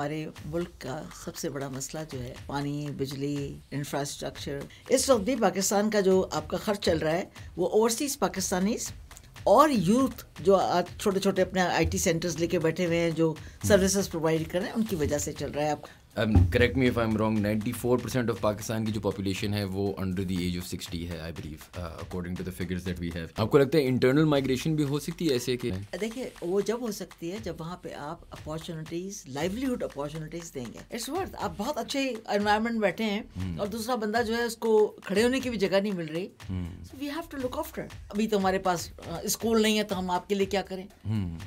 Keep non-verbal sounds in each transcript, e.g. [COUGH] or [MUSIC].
हमारे मुल्क का सबसे बड़ा मसला जो है पानी बिजली इंफ्रास्ट्रक्चर इस वक्त भी पाकिस्तान का जो आपका खर्च चल रहा है वो ओवरसीज़ पाकिस्तानी और यूथ जो आज छोटे छोटे अपने आईटी सेंटर्स लेके बैठे हुए हैं जो सर्विसेज प्रोवाइड कर रहे हैं उनकी वजह से चल रहा है आप correct me if I am wrong ninety four percent of Pakistan की जो पॉपुलेशन है वो under the age of sixty है I believe according to the figures that we have आपको लगता है इंटरनल माइग्रेशन भी हो सकती है ऐसे के देखिए वो जब हो सकती है जब वहाँ पे आप अपॉर्चुनिटीज लाइवलीहुड अपॉर्चुनिटीज देंगे इट्स वर्थ आप बहुत अच्छे एनवायरमेंट बैठे हैं hmm. और दूसरा बंदा जो है उसको खड़े होने की भी जगह नहीं मिल रही we have to look after अभी तो हमारे पास स्कूल uh, नहीं है तो हम आपके लिए क्या करें hmm.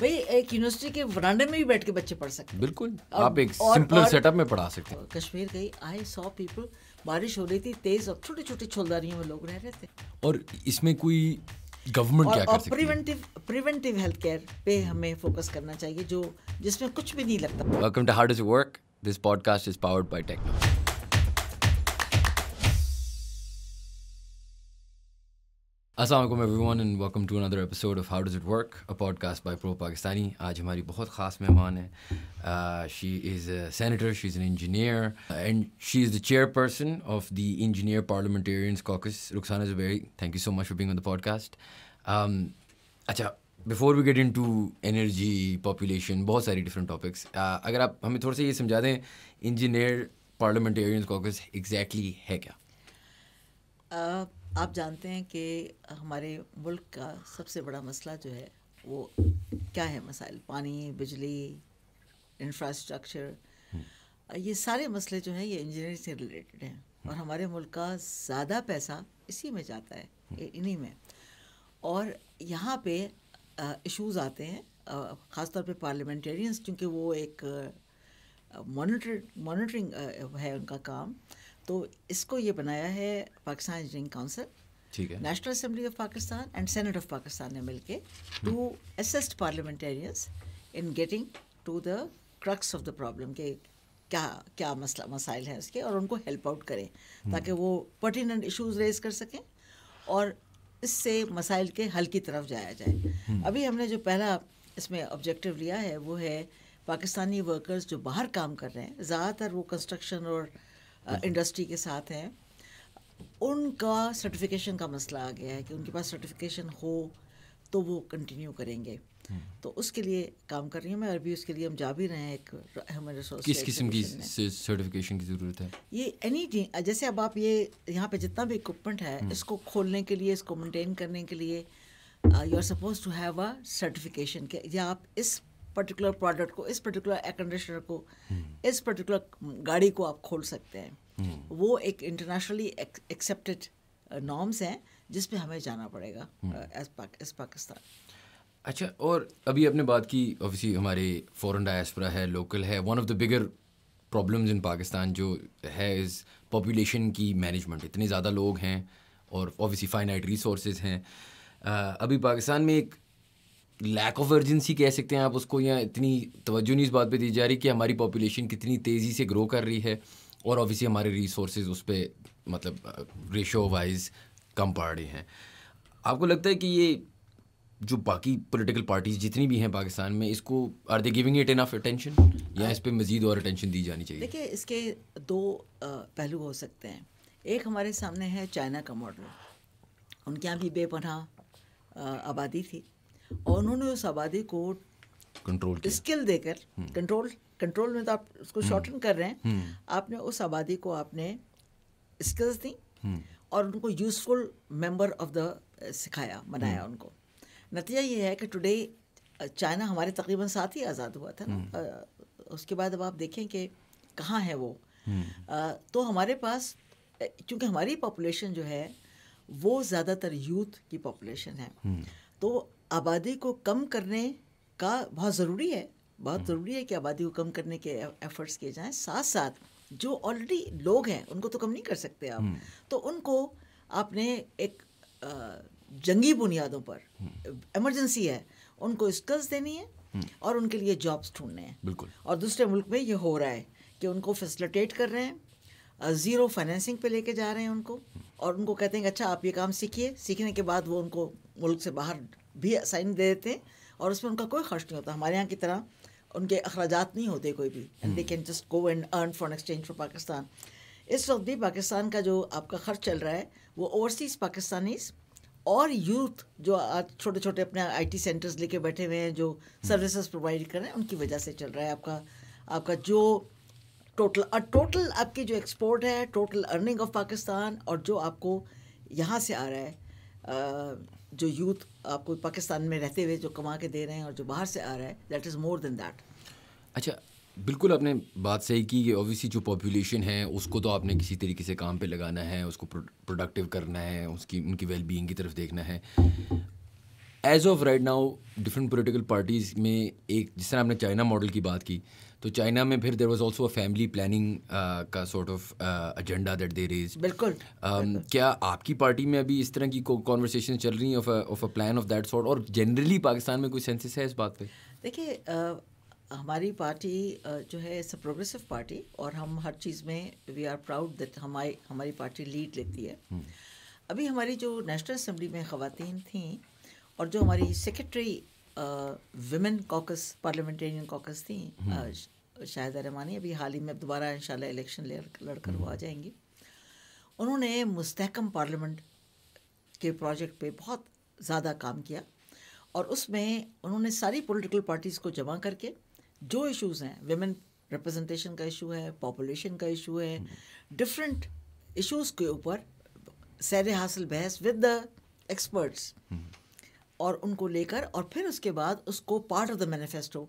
भाई एक यूनिवर्सिटी के वरांडे में भी बैठ के बच्चे पढ़ सकते हैं बिल्कुल और, आप एक सिंपल सेटअप में पढ़ा सकते हैं कश्मीर गई आई सॉ पीपल बारिश हो रही थी तेज और छोटे छोटे छोलदारियों में लोग रह रहे थे और इसमें कोई गवर्नमेंट क्या और प्रिवेंटिव प्रिवेंटिव हेल्थ केयर पे हमें फोकस करना चाहिए जो जिसमें कुछ भी नहीं लगता welcome to how does work this podcast is powered by technology Assalamualaikum everyone and welcome to another episode of How Does It Work, a podcast by Pro Pakistani. Today we have very special She is a senator, she's an engineer, and she's the chairperson of the Engineer Parliamentarians Caucus. Ruksana very. thank you so much for being on the podcast. Um, acha, before we get into energy, population, both many different topics, uh, if you can explain what the Engineer Parliamentarians Caucus exactly is. Uh, आप जानते हैं कि हमारे मुल्क का सबसे बड़ा मसला जो है वो क्या है मसाइल पानी बिजली इंफ्रास्ट्रक्चर हम्म। ये सारे मसले जो हैं ये इंजीनियरिंग से रिलेटेड हैं और हम्म। हमारे मुल्क का ज़्यादा पैसा इसी में जाता है हम्म। इन्हीं में और यहाँ पे इश्यूज आते हैं ख़ासतौर पे पार्लियामेंटेरियंस क्योंकि वो एक मॉनिटर मॉनिटरिंग है उनका काम तो इसको ये बनाया है पाकिस्तान इंजीनियरिंग काउंसिल ठीक है national assembly of Pakistan and senate of Pakistan ने मिलकर to assist parliamentarians in getting to the crux of the problem के क्या क्या मसला मसाइल हैं उसके और उनको हेल्प आउट करें हम्म। ताकि वो पर्टिनेंट इश्यूज रेज कर सकें और इससे मसाइल के हल की तरफ जाया जाए हम्म। अभी हमने जो पहला इसमें ऑब्जेक्टिव लिया है वो है पाकिस्तानी वर्कर्स जो बाहर काम कर रहे हैं ज़्यादातर वो कंस्ट्रक्शन और इंडस्ट्री के साथ हैं उनका सर्टिफिकेशन का मसला आ गया है कि उनके पास सर्टिफिकेशन हो तो वो कंटिन्यू करेंगे हम्म। तो उसके लिए काम कर रही हूँ मैं और भी उसके लिए हम जा भी रहे हैं एक हमारे किस किस्म की सर्टिफिकेशन की ज़रूरत है ये एनी जैसे अब आप ये यहाँ पे जितना भी इक्विपमेंट है हम्म। इसको खोलने के लिए इसको मेंटेन करने के लिए you are suppose to have a certification के या आप इस पर्टिकुलर प्रोडक्ट को इस पर्टिकुलर एयर कंडीशनर को इस पर्टिकुलर गाड़ी को आप खोल सकते हैं वो एक इंटरनेशनली एक्सेप्टेड नॉर्म्स हैं जिस पे हमें जाना पड़ेगा एज हम्म। पाकिस्तान uh, अच्छा और अभी आपने बात की ऑब्वियसली हमारे फॉरेन डायस्परा है लोकल है one of the bigger problems in Pakistan जो है इस पॉपुलेशन की मैनेजमेंट इतने ज़्यादा लोग हैं और ऑब्वियसली फाइनाइट रिसोर्स हैं uh, अभी पाकिस्तान में एक लैक ऑफ अर्जेंसी कह सकते हैं आप उसको या इतनी तवज्जो नहीं इस बात पे दी जा रही कि हमारी पॉपुलेशन कितनी तेज़ी से ग्रो कर रही है और ऑब्वियसली हमारे रिसोर्स उस पर मतलब रेशो uh, वाइज कम पड़ रहे हैं आपको लगता है कि ये जो बाकी पॉलिटिकल पार्टीज जितनी भी हैं पाकिस्तान में इसको are they giving it enough attention या uh, इस पर मज़ीद और अटेंशन दी जानी चाहिए देखिए इसके दो uh, पहलू हो सकते हैं एक हमारे सामने है चाइना का मॉडल उनके यहाँ भी बेपनाह आबादी थी और उन्होंने उस आबादी को कंट्रोल स्किल देकर कंट्रोल हम्म। कंट्रोल में तो आप उसको शॉर्टन हम्म। कर रहे हैं हम्म। आपने उस आबादी को आपने स्किल्स दी और उनको यूजफुल मेंबर ऑफ द सिखाया बनाया उनको नतीजा ये है कि टुडे चाइना हमारे तकरीबन साथ ही आज़ाद हुआ था ना उसके बाद अब आप देखें कि कहाँ है वो आ, तो हमारे पास क्योंकि हमारी पॉपुलेशन जो है वो ज़्यादातर यूथ की पॉपुलेशन है तो आबादी को कम करने का बहुत ज़रूरी है बहुत ज़रूरी है कि आबादी को कम करने के एफर्ट्स किए जाएं साथ साथ जो ऑलरेडी लोग हैं उनको तो कम नहीं कर सकते आप हम्म। तो उनको आपने एक जंगी बुनियादों पर इमरजेंसी हम्म। है उनको स्किल्स देनी है हम्म। और उनके लिए जॉब्स ढूंढने हैं बिल्कुल और दूसरे मुल्क में ये हो रहा है कि उनको फैसिलिटेट कर रहे हैं ज़ीरो फाइनेंसिंग पे लेके जा रहे हैं उनको और उनको कहते हैं कि अच्छा आप ये काम सीखिए सीखने के बाद वो उनको मुल्क से बाहर भी असाइन दे देते हैं और उसमें उनका कोई खर्च नहीं होता हमारे यहाँ की तरह उनके अखराज नहीं होते कोई भी and they can just go and earn for exchange for Pakistan इस वक्त भी पाकिस्तान का जो आपका खर्च चल रहा है वो ओवरसीज़ पाकिस्तानीज़ और यूथ जो आज छोटे छोटे अपने आईटी सेंटर्स लेके बैठे हुए हैं जो सर्विसेज प्रोवाइड कर रहे हैं उनकी वजह से चल रहा है आपका आपका जो टोटल टोटल आपकी जो एक्सपोर्ट है टोटल अर्निंग ऑफ पाकिस्तान और जो आपको यहाँ से आ रहा है जो यूथ आपको पाकिस्तान में रहते हुए जो कमा के दे रहे हैं और जो बाहर से आ रहा है that is more than that अच्छा बिल्कुल आपने बात सही की कि ओबियसली जो पॉपुलेशन है उसको तो आपने किसी तरीके से काम पे लगाना है उसको प्रोडक्टिव करना है उसकी उनकी वेलबींग की तरफ देखना है as of right now different political parties में एक जिस तरह आपने चाइना मॉडल की बात की तो चाइना में फिर there was also family planning का sort of agenda that there is बिल्कुल क्या आपकी पार्टी में अभी इस तरह की कॉन्वर्सेशन चल रही है प्लान ऑफ दैट सॉर्ट और जनरली पाकिस्तान में कोई सेंसिस है इस बात पर देखिए uh, हमारी पार्टी uh, जो है इट्स अ प्रोग्रेसिव पार्टी और हम हर चीज़ में वी आर प्राउड दैट हमारी हमारी पार्टी लीड लेती है हम्म। अभी हमारी जो नेशनल असम्बली में ख़वातीन थी और जो हमारी secretary women caucus parliamentarian caucus थी हम्म। शाहिद रहमानी अभी हाल ही में अब दोबारा इन इलेक्शन लड़कर वो आ हम्म। जाएंगी उन्होंने मुस्तकम पार्लियामेंट के प्रोजेक्ट पे बहुत ज़्यादा काम किया और उसमें उन्होंने सारी पॉलिटिकल पार्टीज़ को जमा करके जो इश्यूज़ हैं वेमेन रिप्रेजेंटेशन का इशू है पॉपुलेशन का इशू है डिफरेंट हम्म। इश्यूज़ के ऊपर सैर हासिल बहस विद द एक्सपर्ट्स और उनको लेकर और फिर उसके बाद उसको पार्ट ऑफ द मैनिफेस्टो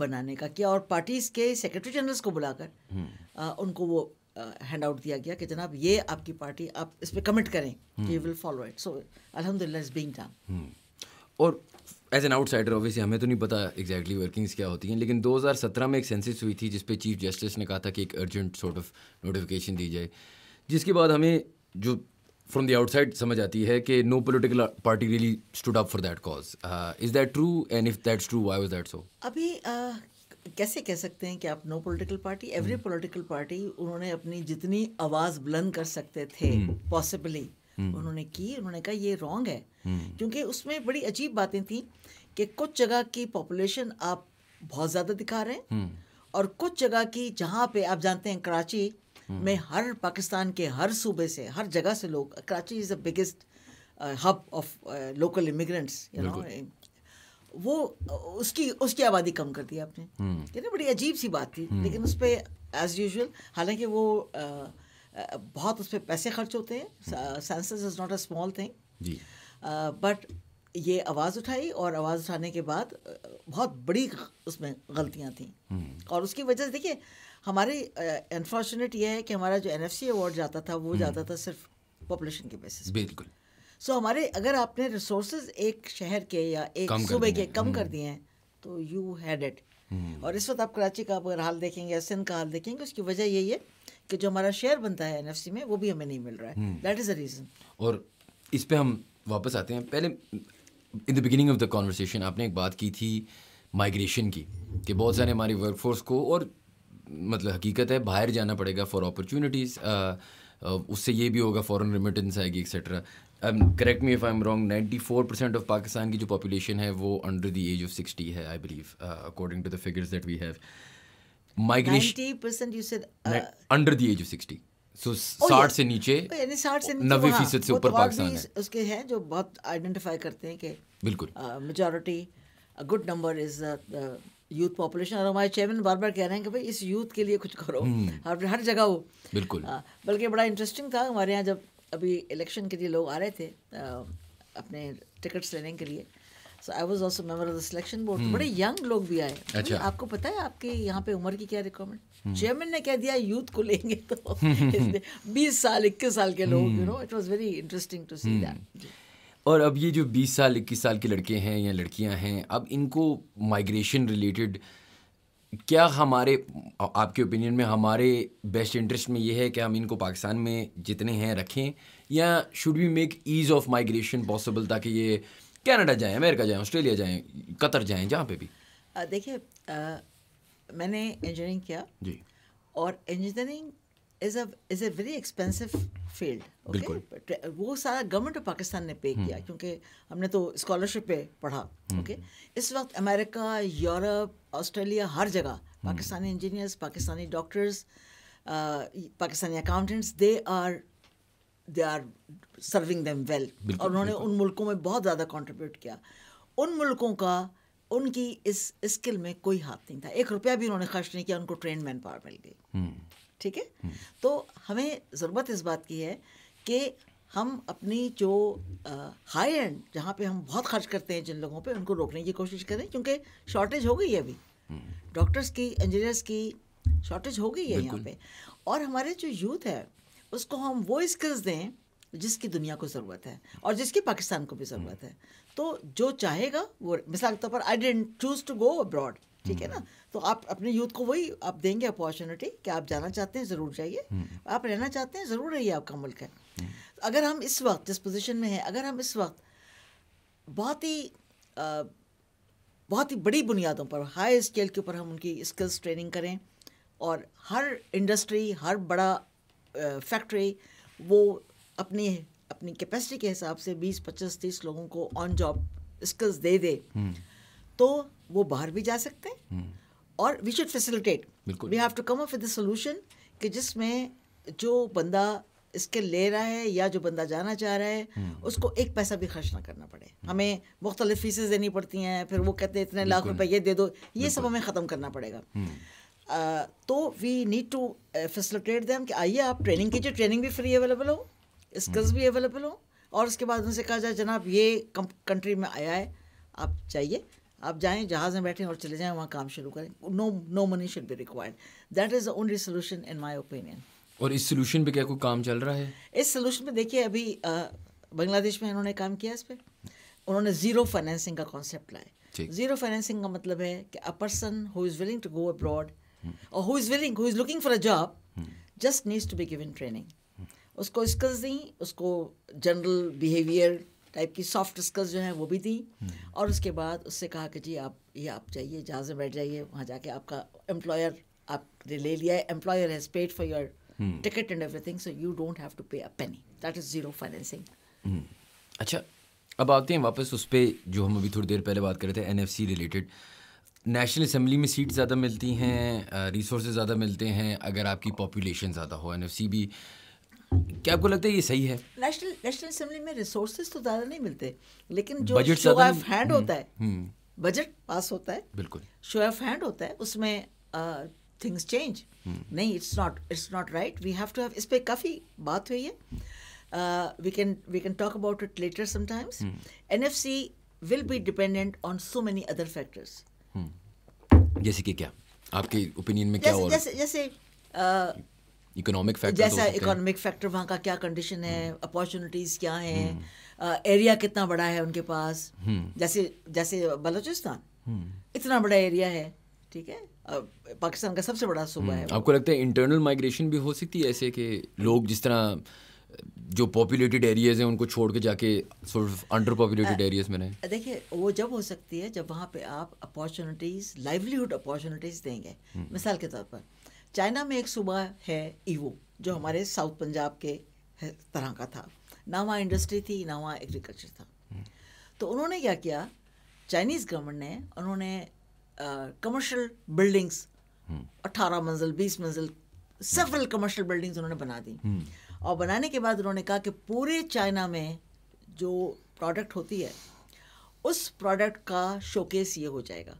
बनाने का किया और पार्टीज के सेक्रेटरी जनरल्स को बुलाकर हम्म। उनको वो हैंड आउट दिया गया कि जनाब ये आपकी पार्टी आप इस पर कमिट करें you will follow it so अलहमदिल्ला इज बीइंग डन और एज एन आउटसाइडर ऑब्वियसली हमें तो नहीं पता एग्जैक्टली वर्किंग्स क्या होती हैं लेकिन 2017 में एक सेंसिस हुई थी जिसपे चीफ जस्टिस ने कहा था कि एक अर्जेंट सॉर्ट ऑफ नोटिफिकेशन दी जाए जिसके बाद हमें जो फ्रॉम द आउटसाइड समझ आती है कि no political party really stood up for that cause is that true and if if true why was that so अभी uh, कैसे कह सकते हैं कि आप no political party every political party उन्होंने अपनी जितनी आवाज़ बुलंद कर सकते थे पॉसिबली hmm. hmm. उन्होंने की उन्होंने कहा ये रॉन्ग है hmm. क्योंकि उसमें बड़ी अजीब बातें थी कि कुछ जगह की पॉपुलेशन आप बहुत ज़्यादा दिखा रहे हैं hmm. और कुछ जगह की जहाँ पे आप जानते हैं कराची हम्म। में हर पाकिस्तान के हर सूबे से हर जगह से लोग Karachi is the biggest hub of local immigrants वो uh, उसकी उसकी आबादी कम कर दी आपने हम्म। ये ना बड़ी अजीब सी बात थी हम्म। लेकिन उस पर एज़ यूजल हालांकि वो uh, uh, बहुत उस पर पैसे खर्च होते हैं census is not a small thing but ये आवाज़ उठाई और आवाज़ उठाने के बाद बहुत बड़ी उसमें गलतियाँ थी और उसकी वजह से देखिए हमारे अनफॉर्चुनेट ये है कि हमारा जो एन एफ सी अवार्ड जाता था वो हम्म। जाता था सिर्फ पॉपुलेशन के बेसिस बिल्कुल सो हमारे अगर आपने रिसोर्स एक शहर के या एक सूबे के कम कर हम्म। दिए हैं तो यू हैड इट और इस वक्त आप कराची का अगर हाल देखेंगे या सिंध का हाल देखेंगे उसकी वजह यही है कि जो हमारा शेयर बनता है एन एफ सी में वो भी हमें नहीं मिल रहा है दैट इज़ अ रीज़न और इस पर हम वापस आते हैं पहले in the beginning of the conversation आपने एक बात की थी माइग्रेशन की कि बहुत सारे हमारी वर्कफोर्स को और मतलब हकीकत है बाहर जाना पड़ेगा फॉर अपॉर्चुनिटीज़ उससे ये भी होगा फॉरेन रिमिटेंस आएगी etcetera correct me if I am wrong ninety four percent of Pakistan की जो पॉपुलेशन है वो under the age of sixty है I believe according to the figures that we have migration under the age of sixty so साठ से नीचे नब्बे फीसद से ऊपर पाकिस्तान तो है उसके हैं जो बहुत आइडेंटिफाई करते हैं कि बिल्कुल majority good number is youth population और हमारे चेयरमैन बार बार कह रहे हैं कि भाई इस यूथ के लिए कुछ करो हर हम्म। हर जगह हो बिल्कुल हाँ, बल्कि बड़ा इंटरेस्टिंग था हमारे यहाँ जब अभी इलेक्शन के लिए लोग आ रहे थे आ, अपने टिकट्स लेने के लिए so I was also member of the selection board बड़े यंग लोग भी आए अच्छा। आपको पता है आपके यहाँ पे उम्र की क्या रिक्वायरमेंट हम्म। चेयरमैन ने कह दिया यूथ को लेंगे तो [LAUGHS] [LAUGHS] बीस साल इक्कीस साल के लोग you know it was very interesting to see that और अब ये जो 20 साल इक्कीस साल के लड़के हैं या लड़कियां हैं अब इनको माइग्रेशन रिलेटेड क्या हमारे आपके ओपिनियन में हमारे बेस्ट इंटरेस्ट में ये है कि हम इनको पाकिस्तान में जितने हैं रखें या should we make ease of migration possible ताकि ये कनाडा जाएं अमेरिका जाएं ऑस्ट्रेलिया जाएं कतर जाएं जहाँ पे भी देखिए मैंने इंजीनियरिंग किया जी और engineering is a is a very expensive field okay वो सारा गवर्नमेंट ऑफ पाकिस्तान ने पे किया हम्म। क्योंकि हमने तो स्कॉलरशिप पे पढ़ा ओके हम्म। इस वक्त अमेरिका यूरोप ऑस्ट्रेलिया हर जगह Pakistani engineers Pakistani doctors Pakistani accountants they are they are serving them well और उन्होंने उन मुल्कों में बहुत ज़्यादा कॉन्ट्रीब्यूट किया उन मुल्कों का उनकी इस स्किल में कोई हाथ नहीं था एक रुपया भी उन्होंने खर्च नहीं किया उनको ट्रेन मैन पावर मिल गई हम्म। ठीक है हम्म। तो हमें ज़रूरत इस बात की है कि हम अपनी जो हाई एंड जहाँ पे हम बहुत खर्च करते हैं जिन लोगों पे उनको रोकने की कोशिश करें क्योंकि शॉर्टेज हो गई है अभी डॉक्टर्स हम्म। की इंजीनियर्स की शॉर्टेज हो गई है यहाँ पे और हमारे जो यूथ है उसको हम वो स्किल्स दें जिसकी दुनिया को ज़रूरत है और जिसकी पाकिस्तान को भी ज़रूरत हम्म। है तो जो चाहेगा वो मिसाल के तौर पर I didn't choose to go abroad ठीक है हम्म। ना तो आप अपने यूथ को वही आप देंगे अपॉर्चुनिटी कि आप जाना चाहते हैं ज़रूर जाइए हम्म। आप रहना चाहते हैं ज़रूर रहिए आपका मुल्क है हम्म। तो अगर हम इस वक्त जिस पोजिशन में हैं अगर हम इस वक्त बहुत ही बहुत ही बड़ी बुनियादों पर हाई स्केल के ऊपर हम उनकी स्किल्स ट्रेनिंग करें और हर इंडस्ट्री हर बड़ा फैक्ट्री वो अपनी अपनी कैपेसिटी के हिसाब से 20 25 30 लोगों को ऑन जॉब स्किल्स दे दे तो वो बाहर भी जा सकते हैं हम्म। और we should facilitate we have to come up with solution कि जिसमें जो बंदा इसके ले रहा है या जो बंदा जाना चाह रहा है हम्म। उसको एक पैसा भी खर्च ना करना पड़े हम्म। हमें मुख्तलिफ फीसें देनी पड़ती हैं फिर वो कहते हैं इतने लाख रुपए ये दे दो ये सब हमें ख़त्म करना पड़ेगा तो we need to facilitate them कि आइए आप ट्रेनिंग कीजिए ट्रेनिंग भी फ्री अवेलेबल हो स्किल्स भी अवेलेबल हो और उसके बाद उनसे कहा जाए जनाब ये कंट्री में आया है आप जाइए आप जाएं जहाज़ में बैठें और चले जाएं वहाँ काम शुरू करें no no money should be required that is the only solution in my opinion और इस सोल्यूशन पे क्या कोई काम चल रहा है इस सोल्यूशन पे देखिए अभी बांग्लादेश में इन्होंने काम किया इस पर उन्होंने ज़ीरो फाइनेंसिंग का कॉन्सेप्ट लाया ज़ीरो फाइनेंसिंग का मतलब है कि a person who is willing to go abroad और who is willing who is looking for a job just needs to be given training उसको स्किल्स दी उसको जनरल बिहेवियर टाइप की सॉफ्ट स्किल्स जो हैं वो भी दी और उसके बाद उससे कहा कि जी आप ये आप जाइए जहाज़ में बैठ जाइए वहाँ जाके आपका एम्प्लॉयर आपने ले लिया है employer has paid for your ticket and everything so you don't have to pay a penny that is zero financing अच्छा अब आते हैं वापस उस पर जो हम अभी थोड़ी देर पहले बात कर रहे थे एन रिलेटेड नेशनल असम्बली में सीट ज़्यादा मिलती हैं रिसोर्स ज़्यादा मिलते हैं अगर आपकी पॉपुलेशन ज़्यादा हो एन भी क्या आपको लगता है ये सही है नेशनल नेशनल असेंबली में रिसोर्सेज तो ज़्यादा नहीं मिलते लेकिन जो शो ऑफ हैंड होता है बजट हम्म। पास होता है बिल्कुल शो ऑफ हैंड होता है उसमें थिंग्स uh, हम्म। चेंज नहीं it's not it's not right we have to have इस पर काफ़ी बात हुई है we can we can talk about it later sometimes N F C will be dependent on so many other factors जैसे कि क्या आपके ओपिनियन में क्या जैसे, और? जैसे जैसे uh, इकोनॉमिक फैक्टर जैसा इकोनॉमिक फैक्टर वहाँ का क्या कंडीशन है अपॉर्चुनिटीज़ हम्म। क्या हैं एरिया हम्म। कितना बड़ा है उनके पास हम्म। जैसे जैसे बलूचिस्तान इतना बड़ा एरिया है ठीक है पाकिस्तान का सबसे बड़ा सूबा है आपको लगता है इंटरनल माइग्रेशन भी हो सकती है ऐसे कि लोग जिस तरह जो पॉपुलेटेड एरियाज हैं उनको छोड़ के जाके अंडर पॉपुलेटेड एरियाज में रहें देखिए वो जब हो सकती है जब वहाँ पे आप अपॉर्चुनिटीज़ लाइवलीहुड अपॉर्चुनिटीज़ देंगे मिसाल के तौर पर चाइना में एक सूबा है ईवो जो हमारे साउथ पंजाब के तरह का था ना वहाँ इंडस्ट्री थी ना वहाँ एग्रीकल्चर था हम्म। तो उन्होंने क्या किया चाइनीज़ गवर्नमेंट ने उन्होंने कमर्शियल बिल्डिंग्स अट्ठारह मंजिल बीस मंजिल सेवरल कमर्शियल बिल्डिंग्स उन्होंने बना दी हम्म। और बनाने के बाद उन्होंने कहा कि पूरे चाइना में जो प्रोडक्ट होती है उस प्रोडक्ट का शोकेस ये हो जाएगा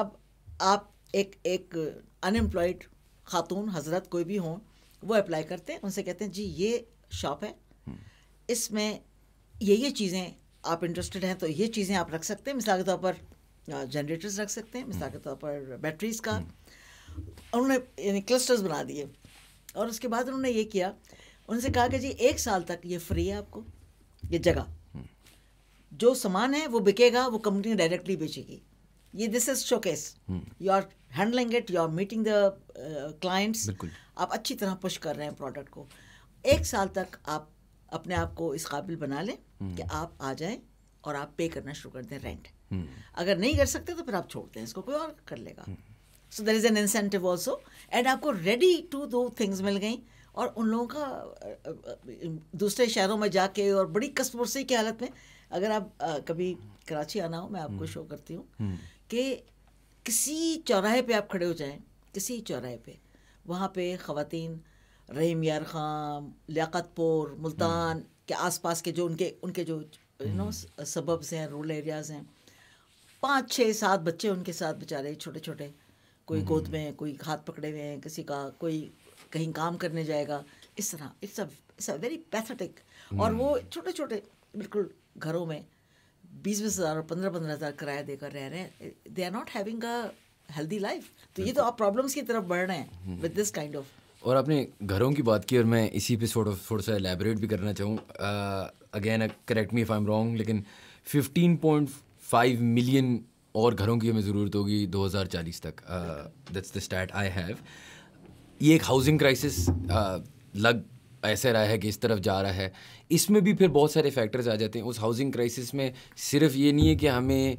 अब आप एक एक अनएम्प्लॉयड खातून हजरत कोई भी हों वो अप्लाई करते हैं उनसे कहते हैं जी ये शॉप है हम्म। इसमें ये ये चीज़ें आप इंटरेस्टेड हैं तो ये चीज़ें आप रख सकते हैं मिसाल के तौर पर जनरेटर्स रख सकते हैं मिसाल हम्म। के तौर पर बैटरीज का हम्म। उन्होंने यानी क्लस्टर्स बना दिए और उसके बाद उन्होंने ये किया उनसे कहा कि जी एक साल तक ये फ्री है आपको ये जगह जो सामान है वो बिकेगा वो कंपनी डायरेक्टली बेचेगी ये this is showcase you are handling it you are meeting the clients आप अच्छी तरह पुश कर रहे हैं प्रोडक्ट को एक साल तक आप अपने आप को इस काबिल बना लें हम्म। कि आप आ जाएं और आप पे करना शुरू कर दें रेंट हम्म। अगर नहीं कर सकते तो फिर आप छोड़ दें इसको कोई और कर लेगा so there is an incentive also and आपको रेडी टू दो थिंग्स मिल गई और उन लोगों का दूसरे शहरों में जाके और बड़ी कसपुरसी की हालत में अगर आप आ, कभी कराची आना हो मैं आपको शो हम्म। करती हूँ कि किसी चौराहे पे आप खड़े हो जाएं किसी चौराहे पे वहाँ पे ख़वान रहीम यार खां लियातपुर मुल्तान हम्म। के आसपास के जो उनके उनके जो यू नो हम्म। सबब्स हैं रूरल एरियाज़ हैं पाँच छः सात बच्चे उनके साथ बेचारे छोटे छोटे कोई हम्म। गोद में कोई हाथ पकड़े हुए हैं किसी का कोई कहीं काम करने जाएगा इस तरह it's it's a very pathetic और वो छोटे छोटे बिल्कुल घरों में बीस बीस हज़ार और पंद्रह पंद्रह हज़ार किराया देकर रह रहे हैं they are not having a healthy life तो ये तो आप प्रॉब्लम्स की तरफ बढ़ रहे हैं विद दिस काइंड ऑफ और आपने घरों की बात की और मैं इसी पे थोड़ा थोड़ा सा एलेबरेट भी करना चाहूँ again correct me if I am wrong लेकिन फिफ्टीन पॉइंट फाइव मिलियन और घरों की हमें ज़रूरत होगी चालीस तक that's the stat I have ये एक हाउसिंग क्राइसिस uh, लग ऐसे रहा है कि इस तरफ जा रहा है इसमें भी फिर बहुत सारे फैक्टर्स आ जाते हैं उस हाउसिंग क्राइसिस में सिर्फ ये नहीं है कि हमें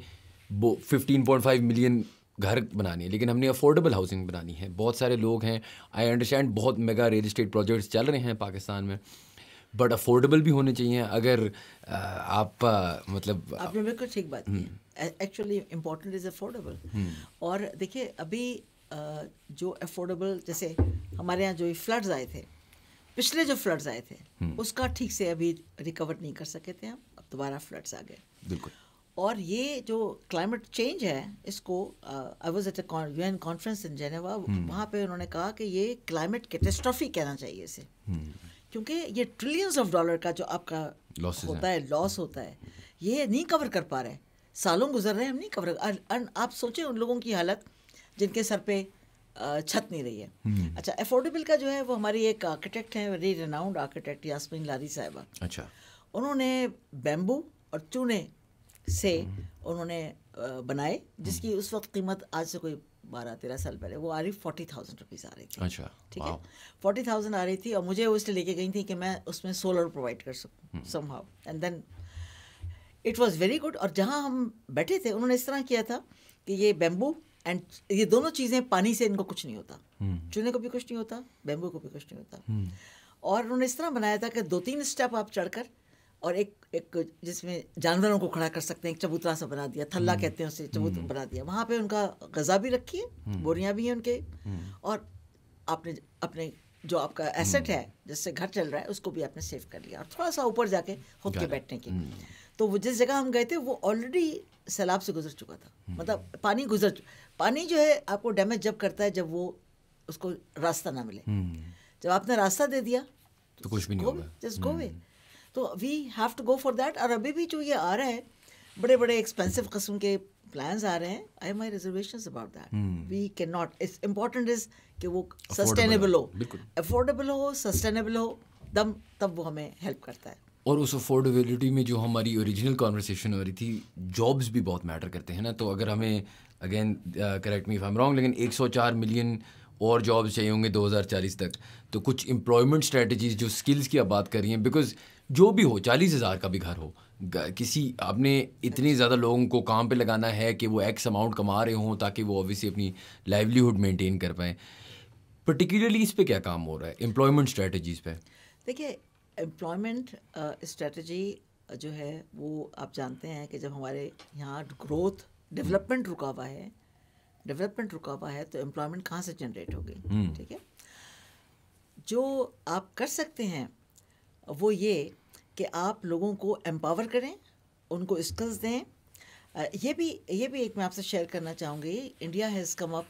वो फिफ्टीन पॉइंट फाइव मिलियन घर बनानी है लेकिन हमने अफोर्डेबल हाउसिंग बनानी है बहुत सारे लोग हैं आई अंडरस्टैंड बहुत मेगा रियल इस्टेट प्रोजेक्ट्स चल रहे हैं पाकिस्तान में बट अफोर्डेबल भी होने चाहिए अगर आप मतलब आपने बिल्कुल ठीक बात की एक्चुअली इम्पोर्टेंट इज़ अफोर्डेबल और देखिए अभी जो अफोर्डेबल जैसे हमारे यहाँ जो फ्लड्स आए थे पिछले जो फ्लड्स आए थे हम्म। उसका ठीक से अभी रिकवर नहीं कर सके थे हम अब दोबारा फ्लड्स आ गए और ये जो क्लाइमेट चेंज है इसको I was at U N conference in Geneva वहाँ पे उन्होंने कहा कि ये क्लाइमेट कैटेस्ट्रॉफी कहना चाहिए इसे हम्म। क्योंकि ये ट्रिलियंस ऑफ डॉलर का जो आपका होता है लॉस होता है ये नहीं कवर कर पा रहे सालों गुजर रहे हैं हम नहीं कवर आप सोचें उन लोगों की हालत जिनके सर पे छत नहीं रही है हम्म। अच्छा अफोर्डेबल का जो है वो हमारी एक आर्किटेक्ट है very renowned architect Yasmeen Lari sahiba अच्छा उन्होंने बेम्बू और चूने से हम्म। उन्होंने बनाए जिसकी हम्म। उस वक्त कीमत आज से कोई बारह तेरह साल पहले वो आ रही फोर्टी थाउजेंड रुपीज़ आ रही थी अच्छा ठीक है फोर्टी थाउजेंड आ रही थी और मुझे वो इसलिए लेके गई थी कि मैं उसमें सोलर प्रोवाइड कर सकूँ somehow and then it was very good और जहाँ हम बैठे थे उन्होंने इस तरह किया था कि ये बेम्बू एंड ये दोनों चीज़ें पानी से इनको कुछ नहीं होता हम्म। चूने को भी कुछ नहीं होता बेम्बू को भी कुछ नहीं होता हम्म। और उन्होंने इस तरह बनाया था कि दो तीन स्टेप आप चढ़कर और एक एक जिसमें जानवरों को खड़ा कर सकते हैं एक चबूतरा सा बना दिया थल्ला हम्म। कहते हैं उसे चबूतरा बना दिया वहाँ पे उनका गज़ा भी रखी है बोरियाँ भी हैं उनके और आपने अपने जो आपका एसेट है जिससे घर चल रहा है उसको भी आपने सेव कर लिया और थोड़ा सा ऊपर जाके खुद के बैठने के तो वो जिस जगह हम गए थे वो ऑलरेडी सैलाब से गुजर चुका था मतलब पानी गुजर चुका અને જો હે આપકો ડેમેજ જબ કરતા હે જબ વો ઉસકો રસ્તા ના મિલે હમ જબ આપને રસ્તા દે દિયા તો કુછ ભી નહીં હોગા જસ્ટ ગો વે તો we have to go for that অর અબેબી ટુ યે આ રહા હે બડે બડે એક્સપેન્સિવ કસમ કે પ્લાન્સ આ રહે હે I my reservation is about that we can not is important is કે વો સસ્ટેનેબલ હો અફોર્ડેબલ હો સસ્ટેનેબલ હો તબ તબ વો હમે હેલ્પ કરતા હે ઓર ઉસ અફોર્ડેબિલિટી મે જો અમારી ઓરિજિનલ કન્વર્સેશન હો રહી થી જોબ્સ ભી બહોત મેટર કરતે હે ને તો અગર હમે again correct me I wrong लेकिन 104 मिलियन और जॉब्स चाहिए होंगे 2040 तक तो कुछ एम्प्लॉयमेंट स्ट्रेटजीज जो स्किल्स की आप बात कर रही हैं बिकॉज जो भी हो चालीस हज़ार का भी घर हो किसी आपने इतने ज़्यादा लोगों को काम पे लगाना है कि वो एक्स अमाउंट कमा रहे हों ताकि वो ऑब्वियसली अपनी लाइवलीहुड मेंटेन कर पाएँ पर्टिकुलरली इस पर क्या काम हो रहा है एम्प्लॉयमेंट स्ट्रेटजीज पे देखिए एम्प्लॉयमेंट स्ट्रेटजी uh, जो है वो आप जानते हैं कि जब हमारे यहाँ ग्रोथ डेवलपमेंट रुका हुआ है डेवलपमेंट रुका हुआ है तो एम्प्लॉयमेंट कहाँ से जनरेट होगी हम्म। ठीक है जो आप कर सकते हैं वो ये कि आप लोगों को एम्पावर करें उनको स्किल्स दें ये भी ये भी एक मैं आपसे शेयर करना चाहूँगी India has come up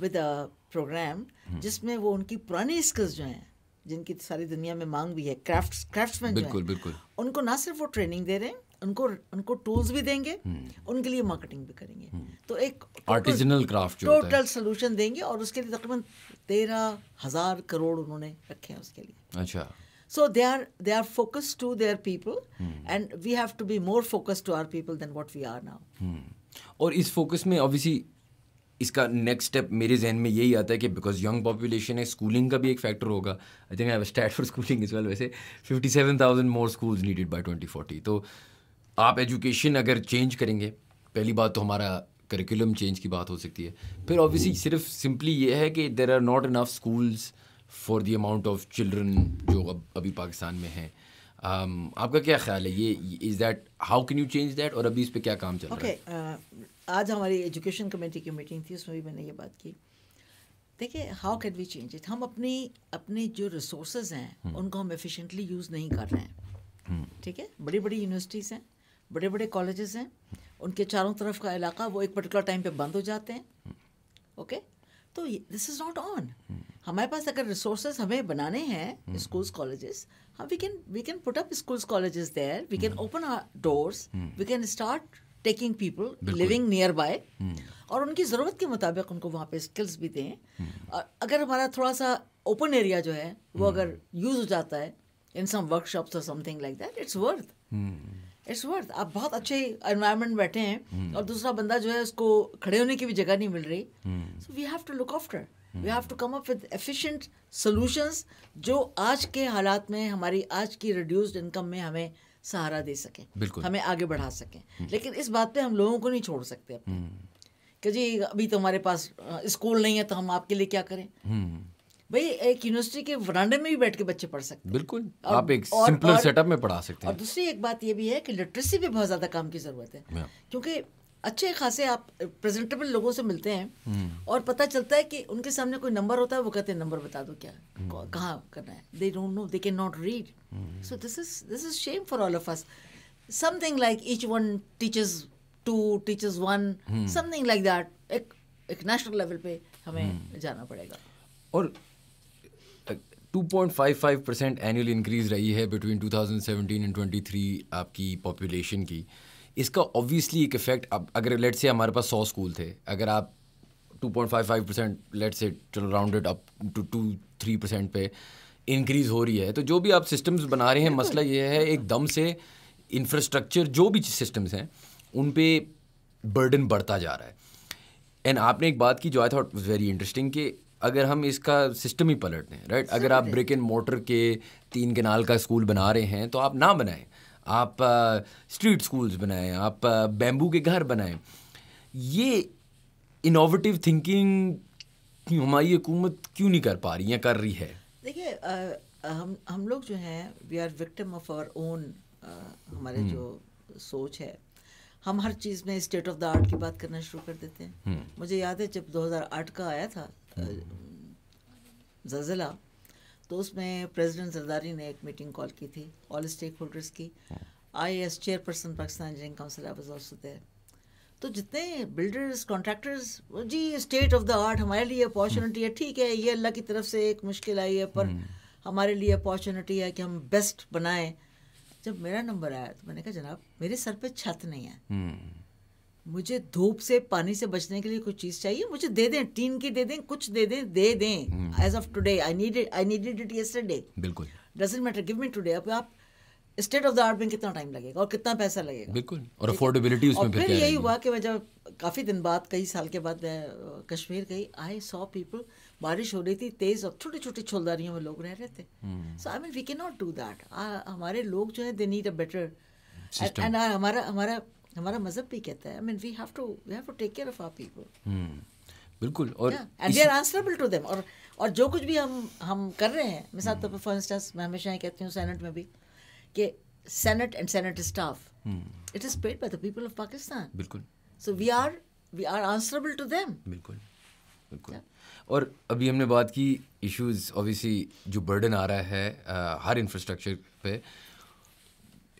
with a program जिसमें वो उनकी पुरानी स्किल्स जो हैं जिनकी सारी दुनिया में मांग भी है क्राफ्ट क्राफ्ट्समैन जो बिल्कुल उनको ना सिर्फ वो ट्रेनिंग दे रहे हैं उनको उनको टूल्स भी देंगे उनके लिए मार्केटिंग भी करेंगे तो एक आर्टिजिनल क्राफ्ट टोटल सोल्यूशन देंगे और उसके लिए तकरीबन तेरह हज़ार करोड़ उन्होंने रखे हैं उसके लिए अच्छा so they are they are focused to their people hmm. and we have to be more focused to our people than what we are now hmm. और इस फोकस में ऑब्वियसली इसका नेक्स्ट स्टेप मेरे जहन में यही आता है कि बिकॉज यंग पॉपुलेशन है स्कूलिंग का भी एक फैक्टर होगा I think I stat for schooling is well वैसे 57000 मोर स्कूल्स नीडेड बाय 2040 तो so, आप एजुकेशन अगर चेंज करेंगे पहली बात तो हमारा करिकुलम चेंज की बात हो सकती है फिर ऑब्वियसली सिर्फ सिंपली ये है कि there are not enough schools for the amount of children जो अब अभी पाकिस्तान में हैं um, आपका क्या ख्याल है ये is that how can you change that और अभी इस पर क्या काम चल okay, रहा है uh, आज हमारी एजुकेशन कमेटी की मीटिंग थी उसमें भी मैंने ये बात की देखिए how can we change it हम अपनी अपने जो रिसोर्स हैं हम्म। उनको हम एफिशिएंटली यूज़ नहीं कर रहे हैं हम्म। ठीक है बड़ी बड़ी यूनिवर्सिटीज़ हैं बड़े बड़े कॉलेजेस हैं उनके चारों तरफ का इलाका वो एक पर्टिकुलर टाइम पे बंद हो जाते हैं ओके तो दिस इज़ नॉट ऑन हमारे पास अगर रिसोर्सेज हमें बनाने हैं स्कूल्स कॉलेजेस हम we can we can put up schools colleges there we can open doors we can start taking people living nearby और उनकी ज़रूरत के मुताबिक उनको वहाँ पे स्किल्स भी दें और अगर हमारा थोड़ा सा ओपन एरिया जो है वो हम्म। अगर यूज़ हो जाता है इन सम वर्कशॉप्स और something like that it's worth it's worth आप बहुत अच्छे एनवायरमेंट बैठे हैं hmm. और दूसरा बंदा जो है उसको खड़े होने की भी जगह नहीं मिल रही so we have to look after we have to come up with efficient solutions जो आज के हालात में हमारी आज की रिड्यूस्ड इनकम में हमें सहारा दे सकें हमें आगे बढ़ा सकें hmm. लेकिन इस बात पे हम लोगों को नहीं छोड़ सकते hmm. कि जी अभी तो हमारे पास स्कूल नहीं है तो हम आपके लिए क्या करें भाई एक यूनिवर्सिटी के वरांडे में भी बैठ के बच्चे पढ़ सकते हैं बिल्कुल और, आप एक सिंपलर सेटअप में पढ़ा सकते हैं और दूसरी एक बात ये भी है कि लिटरेसी भी बहुत ज़्यादा काम की ज़रूरत है क्योंकि अच्छे खासे आप प्रेजेंटेबल लोगों से मिलते हैं hmm. और पता चलता है कि उनके सामने कोई नंबर होता है वो कहते हैं नंबर बता दो क्या hmm. कहाँ करना है they don't know they can not read so this is this is shame for all of us something like each one teachers two teachers one something like that एक नेशनल लेवल पे हमें hmm. जाना पड़ेगा और 2.55 percent annual increase रही है between 2017 and 23 आपकी population की इसका ऑब्वियसली एक इफेक्ट अब अगर लेट से हमारे पास 100 स्कूल थे अगर आप 2.55 परसेंट लेट से चलो rounded up to two three percent पे इंक्रीज हो रही है तो जो भी आप सिस्टम्स बना रहे हैं मसला ये है एकदम से इंफ्रास्ट्रक्चर जो भी सिस्टम्स हैं उन पर बर्डन बढ़ता जा रहा है एंड आपने एक बात की जो आई थॉट वेरी इंटरेस्टिंग कि अगर हम इसका सिस्टम ही पलट दें राइट अगर आप ब्रिक एंड मोटर के तीन किनाल का स्कूल बना रहे हैं तो आप ना बनाएं आप स्ट्रीट uh, स्कूल्स बनाएं आप बैम्बू uh, के घर बनाएं ये इनोवेटिव थिंकिंग हमारी हुकूमत क्यों नहीं कर पा रही या कर रही है देखिए uh, हम हम लोग जो हैं we are victim of our own हमारे hmm. जो सोच है हम हर चीज़ में स्टेट ऑफ द आर्ट की बात करना शुरू कर देते हैं hmm. मुझे याद है जब 2008 का आया था जलजिला तो उसमें प्रेसिडेंट जरदारी ने एक मीटिंग कॉल की थी ऑल स्टेक होल्डर्स की I as chairperson Pakistan engineering council I was also there तो जितने बिल्डर्स कॉन्ट्रैक्टर्स जी स्टेट ऑफ द आर्ट हमारे लिए अपॉर्चुनिटी है ठीक है ये अल्लाह की तरफ से एक मुश्किल आई है पर हम्म। हमारे लिए अपॉर्चुनिटी है कि हम बेस्ट बनाएं जब मेरा नंबर आया तो मैंने कहा जनाब मेरे सर पे छत नहीं है हम्म। मुझे धूप से पानी से बचने के लिए कुछ चीज़ चाहिए मुझे दे दें टीन की दे दें कुछ दे दें दे दें age of today I need I needed it yesterday बिल्कुल doesn't matter give me today आप स्टेट ऑफ द आर्ट में कितना टाइम लगेगा और कितना पैसा लगेगा बिल्कुल और अफोर्डेबिलिटी उसमें फिर यही हुआ कि मैं जब काफ़ी दिन बाद कई साल के बाद मैं कश्मीर गई आई सॉ पीपल बारिश हो रही थी तेज़ और छोटी छोटी छोलदारियों में लोग रह रहे थे so I mean we can not do that हमारे लोग जो है they need a better and हमारा हमारा हमारा मजहब भी कहता है I mean we have to we have to take care of our people बिल्कुल और and we are answerable to them और और जो कुछ भी हम हम कर रहे हैं मिसाल तौर पर फॉर इंस्टेंस मैं हमेशा ये कहती हूँ सेनेट में भी कि senate and senate staff it is paid by the people of Pakistan बिल्कुल so we are we are answerable to them बिल्कुल बिल्कुल और अभी हमने बात की इश्यूज ऑब्वियसली जो बर्डन आ रहा है आ, uh, हर इंफ्रास्ट्रक्चर पे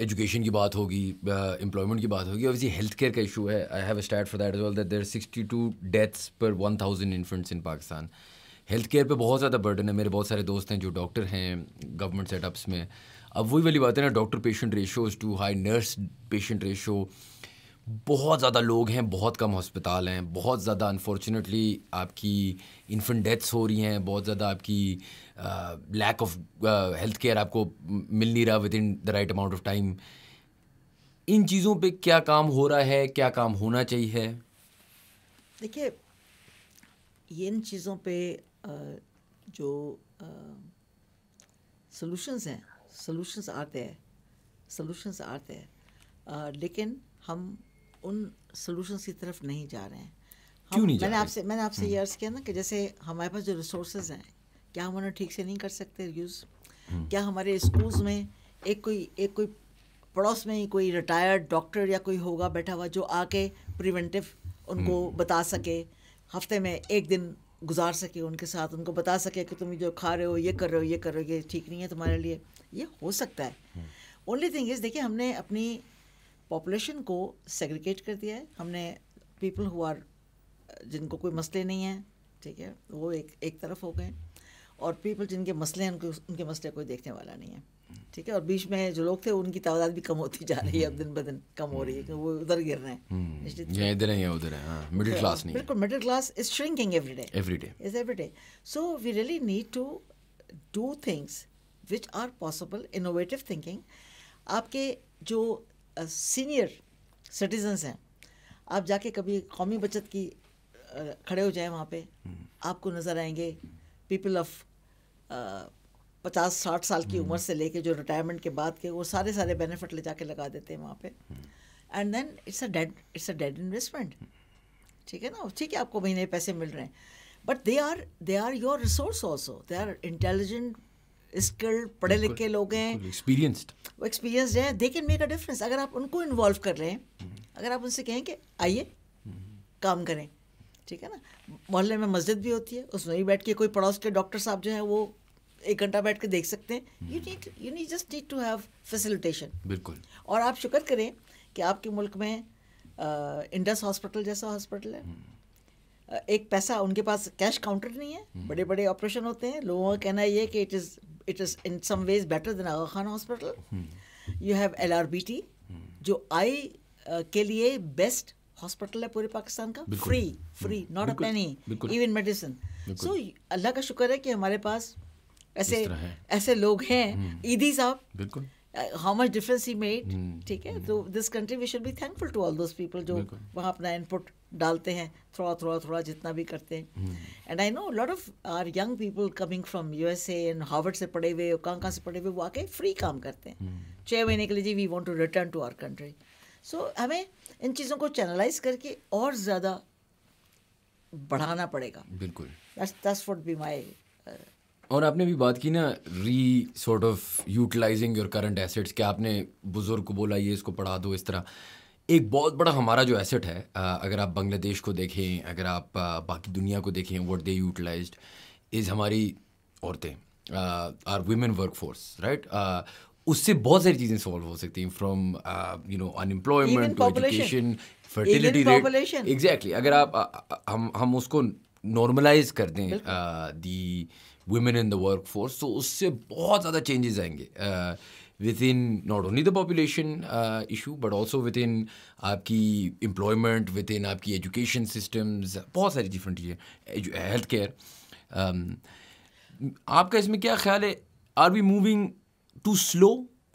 एजुकेशन की बात होगी एम्प्लॉयमेंट uh, की बात होगी इसी हेल्थ केयर का इशू है I have a for that as well that there sixty two deaths per one thousand infants in Pakistan health care पर बहुत ज़्यादा बर्डन है मेरे बहुत सारे दोस्त हैं जो डॉक्टर हैं गवर्नमेंट सेटअप्स में अब वही वाली बात है ना doctor patient ratios too high nurse patient ratio बहुत ज़्यादा लोग हैं बहुत कम हॉस्पिटल हैं बहुत ज़्यादा अनफॉर्चुनेटली आपकी इन्फेंट डेथ्स हो रही हैं बहुत ज़्यादा आपकी लैक ऑफ हेल्थ केयर आपको मिल नहीं रहा within the right amount of time इन चीज़ों पे क्या काम हो रहा है क्या काम होना चाहिए देखिए इन चीज़ों पे जो सॉल्यूशंस हैं सॉल्यूशंस आते हैं सॉल्यूशंस आते हैं लेकिन हम उन सोल्यूशंस की तरफ नहीं जा रहे हैं क्यों नहीं मैंने आपसे मैंने आपसे ये हम्म। अर्ज़ किया ना कि जैसे हमारे पास जो रिसोर्सेज हैं क्या हम उन्हें ठीक से नहीं कर सकते यूज़ हम्म। क्या हमारे स्कूल्स में एक कोई एक कोई पड़ोस में ही कोई रिटायर्ड डॉक्टर या कोई होगा बैठा हुआ जो आके प्रिवेंटिव उनको हम्म। बता सके हफ्ते में एक दिन गुजार सके उनके साथ उनको बता सके कि तुम जो खा रहे हो ये कर रहे हो ये कर रहे हो ये ठीक नहीं है तुम्हारे लिए ये हो सकता है ओनली थिंग इज़ देखिए हमने अपनी पॉपुलेशन को सेग्रीगेट कर दिया है हमने पीपल हु आर जिनको कोई मसले नहीं है ठीक है वो एक एक तरफ हो गए और पीपल जिनके मसले हैं उनके उनके मसले कोई देखने वाला नहीं है ठीक है और बीच में जो लोग थे उनकी तादाद भी कम होती जा रही है अब दिन ब दिन कम हो रही है क्योंकि वो उधर गिर रहे हैं हम्म, इधर उधर मिडिल क्लास हाँ, नहीं बिल्कुल middle class is shrinking every day every day is every day so we really need to do things which are possible innovative thinking आपके जो सीनियर सिटीजन्स हैं आप जाके कभी कौमी बचत की खड़े हो जाए वहाँ पर हम्म। आपको नज़र आएंगे पीपल ऑफ पचास साठ साल की उम्र हम्म। से लेके जो रिटायरमेंट के बाद के वो सारे सारे बेनिफिट ले जाके लगा देते हैं वहाँ पे and then it's a dead it's a dead investment ठीक है ना ठीक है आपको महीने पैसे मिल रहे हैं but they are they are your resource also they are intelligent skilled पढ़े लिखे लोग हैं एक्सपीरियंस्ड वो एक्सपीरियंस है they can make a difference अगर आप उनको इन्वॉल्व कर रहे हैं अगर आप उनसे कहें कि आइए काम करें ठीक है ना मोहल्ले में मस्जिद भी होती है उसमें भी बैठ के कोई पड़ोस के डॉक्टर साहब जो है वो एक घंटा बैठ के देख सकते हैं you need you need just need to have facilitation बिल्कुल और आप शुक्र करें कि आपके मुल्क में इंडस हॉस्पिटल जैसा हॉस्पिटल है hmm. एक पैसा उनके पास कैश काउंटर नहीं है बड़े बड़े ऑपरेशन होते हैं लोगों का कहना ये कि it is is in some ways better than Aga Khan hospital you have L R B T जो आई uh, के लिए बेस्ट हॉस्पिटल है पूरे पाकिस्तान का free free not a penny even medicine so Allah का शुक्र है कि हमारे पास ऐसे ऐसे लोग हैं ईदी हम्म। साहब बिल्कुल how much difference he made ठीक है तो this country we should be thankful to all those people जो वहाँ अपना इनपुट डालते हैं थोड़ा थोड़ा थोड़ा जितना भी करते हैं and I know lot of our young people coming from U S and Harvard से पढ़े हुए कहाँ कहाँ से पढ़े हुए वो आके फ्री काम करते हैं हम्म। छः महीने के लिए जी we want to return to our country so हमें इन चीज़ों को चैनलाइज करके और ज़्यादा बढ़ाना पड़ेगा बिल्कुल बी माई uh, और आपने भी बात की ना री sort of utilising your current assets क्या आपने बुज़ुर्ग को बोला ये इसको पढ़ा दो इस तरह एक बहुत बड़ा हमारा जो एसेट है अगर आप बांग्लादेश को देखें अगर आप बाकी दुनिया को देखें वट दे यूटिलाइज इज़ हमारी औरतें are women work force right उससे बहुत सारी चीज़ें सॉल्व हो सकती हैं from you know unemployment to education fertility rate exactly अगर आप हम हम उसको नॉर्मलाइज कर दें the women in the work force तो उससे बहुत ज़्यादा चेंजेस आएंगे uh, within not only the population uh, issue but also within आपकी employment within आपकी education systems बहुत सारी different चीज़ें हेल्थ केयर आपका इसमें क्या ख्याल है are we moving too slow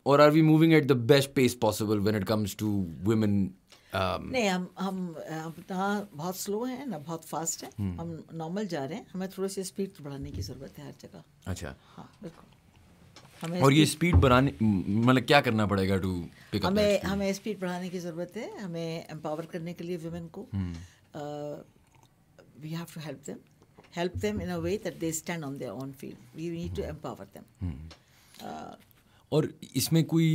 और are we moving at the best pace possible when it comes to women नहीं हम हम ना बहुत स्लो हैं ना बहुत फास्ट हैं हम्म। हम नॉर्मल जा रहे हैं हमें थोड़ी सी स्पीड तो बढ़ाने की ज़रूरत है हर जगह अच्छा हाँ बिल्कुल हमें और ये स्पीड बढ़ाने मतलब क्या करना पड़ेगा टू हमें हमें स्पीड बढ़ाने की ज़रूरत है हमें एम्पावर करने के लिए वुमेन को we have to help them help them in a way that they stand on their own field we need to empower them और इसमें कोई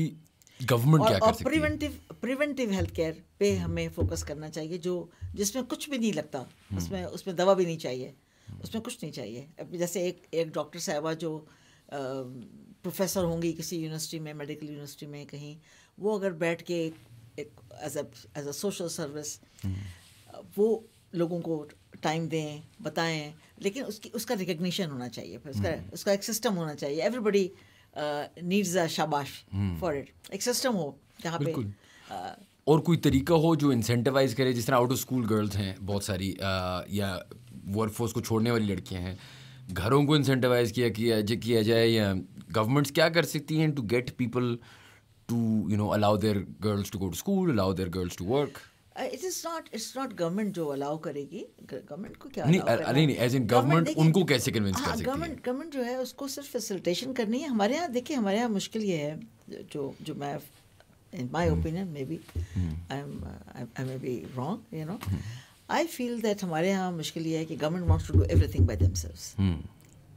गवर्नमेंट क्या कर सकती प्रिवेंटिव प्रिवेंटिव हेल्थ केयर पे हम्म। हमें फोकस करना चाहिए जो जिसमें कुछ भी नहीं लगता हम्म। उसमें उसमें दवा भी नहीं चाहिए उसमें कुछ नहीं चाहिए जैसे एक एक डॉक्टर साहबा जो प्रोफेसर होंगी किसी यूनिवर्सिटी में मेडिकल यूनिवर्सिटी में कहीं वो अगर बैठ के एक एज अ सोशल सर्विस वो लोगों को टाइम दें बताएं लेकिन उसकी उसका रिकग्निशन होना चाहिए फिर उसका हम्म। उसका एक सिस्टम होना चाहिए एवरीबडी नीड्स अ शाबाश फॉर इट एक सिस्टम हो जहाँ पे uh, और कोई तरीका हो जो इंसेंटिवाइज करे जिस तरह आउट ऑफ स्कूल गर्ल्स हैं बहुत सारी आ, uh, या वर्कफोर्स को छोड़ने वाली लड़कियां हैं घरों को इंसेंटिवाइज किया किया जाए या गवर्नमेंट्स क्या कर सकती हैं to get people to you know allow their girls to go to school allow their girls to work it is not it's not government जो अलाउ करेगी गवर्नमेंट को क्या नहीं नहीं नहीं एज इन गवर्नमेंट उनको कैसे कन्विंस कर सकती गवर्नमेंट गवर्नमेंट जो है उसको सिर्फ फैसिलिटेशन करनी है हमारे यहाँ देखिए हमारे यहाँ मुश्किल ये है जो जो मैं in my opinion maybe I am I may be wrong you know I feel that हमारे यहाँ मुश्किल ये है कि government wants to do everything by themselves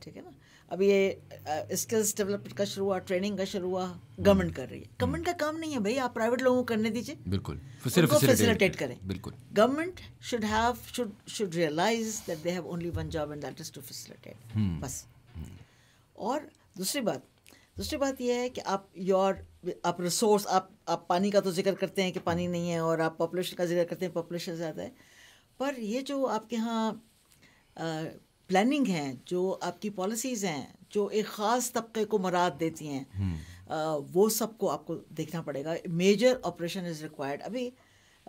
ठीक है ना अब ये स्किल्स डेवलपमेंट का शुरू हुआ ट्रेनिंग का शुरू हुआ गवर्नमेंट कर रही है गवर्नमेंट हम्म। का काम नहीं है भाई आप प्राइवेट लोगों को करने दीजिए बिल्कुल फैसिलिटेट करें बिल्कुल government should have should should realise that they have only one job and that is to facilitate बस हम्म। और दूसरी बात दूसरी बात यह है कि आप योर आप रिसोर्स आप आप पानी का तो जिक्र करते हैं कि पानी नहीं है और आप पॉपुलेशन का जिक्र करते हैं पॉपुलेशन ज़्यादा है पर ये जो आपके यहाँ प्लानिंग हैं जो आपकी पॉलिसीज़ हैं जो एक ख़ास तबके को मराद देती हैं हम्म। वो सबको आपको देखना पड़ेगा मेजर ऑपरेशन इज़ रिक्वायर्ड अभी